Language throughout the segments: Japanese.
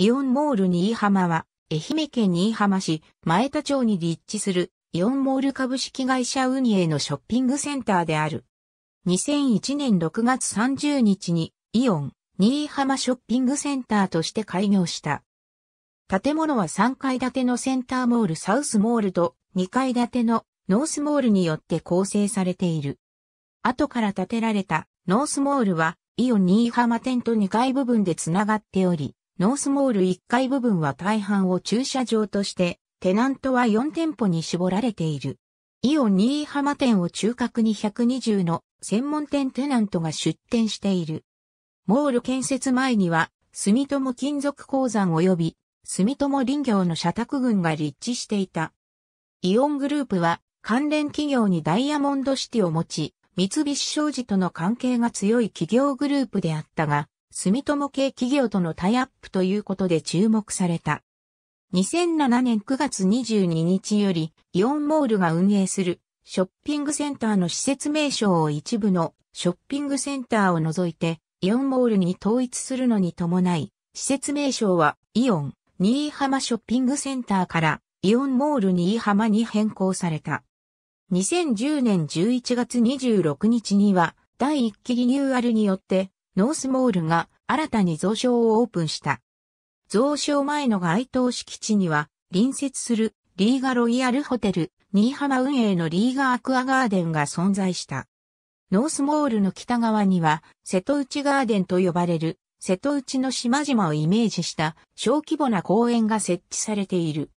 イオンモール新居浜は、愛媛県新居浜市前田町に立地するイオンモール株式会社運営のショッピングセンターである。2001年6月30日にイオン新居浜ショッピングセンターとして開業した。建物は3階建てのセンターモールサウスモールと2階建てのノースモールによって構成されている。後から建てられたノースモールはイオン新居浜店と2階部分でつながっており、ノースモール1階部分は大半を駐車場として、テナントは4店舗に絞られている。イオン新居浜店を中核に120の専門店テナントが出店している。モール建設前には、住友金属鉱山及び住友林業の社宅群が立地していた。イオングループは関連企業にダイヤモンドシティを持ち、三菱商事との関係が強い企業グループであったが、住友系企業とのタイアップということで注目された。2007年9月22日より、イオンモールが運営するショッピングセンターの施設名称を一部のショッピングセンターを除いて、イオンモールに統一するのに伴い、施設名称はイオン新居浜ショッピングセンターからイオンモール新居浜に変更された。2010年11月26日には第1期リニューアルによってノースモールが新たに増床をオープンした。増床前の該当敷地には、隣接するリーガロイヤルホテル、新居浜運営のリーガアクアガーデンが存在した。ノースモールの北側には、瀬戸内ガーデンと呼ばれる、瀬戸内の島々をイメージした小規模な公園が設置されている。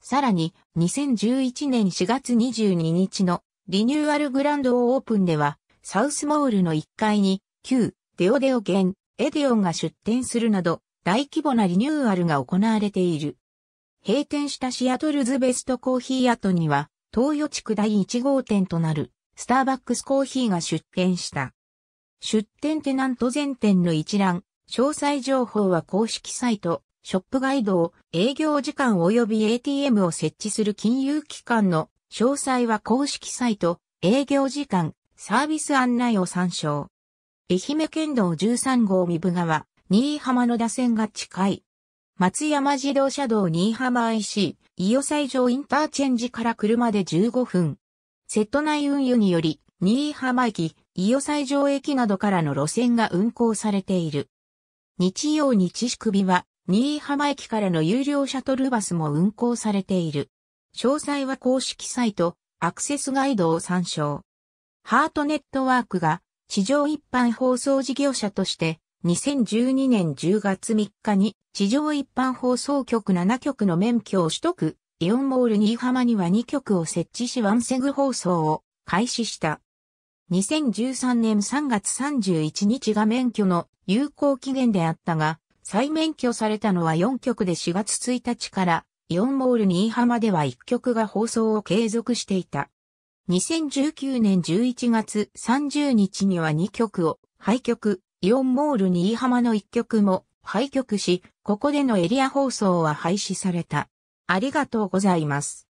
さらに、2011年4月22日のリニューアルグランドオープンでは、サウスモールの1階に、旧デオデオゲン、エデオンが出店するなど、大規模なリニューアルが行われている。閉店したシアトルズベストコーヒー跡には、東予地区第1号店となる、スターバックスコーヒーが出店した。出店テナント全店の一覧、詳細情報は公式サイト、ショップガイドを、営業時間及び ATM を設置する金融機関の、詳細は公式サイト、営業時間、サービス案内を参照。愛媛県道13号三部川、新居浜の打線が近い。松山自動車道新居浜 IC、伊予西条インターチェンジから車で15分。瀬戸内運輸により、新居浜駅、伊予西条駅などからの路線が運行されている。日曜日宿日は、新居浜駅からの有料シャトルバスも運行されている。詳細は公式サイト、アクセスガイドを参照。ハートネットワークが地上一般放送事業者として、2012年10月3日に、地上一般放送局7局の免許を取得、イオンモール新居浜には2局を設置しワンセグ放送を開始した。2013年3月31日が免許の有効期限であったが、再免許されたのは4局で4月1日から、イオンモール新居浜では1局が放送を継続していた。2019年11月30日には2曲を廃曲、イオンモール新飯浜の1曲も廃曲し、ここでのエリア放送は廃止された。ありがとうございます。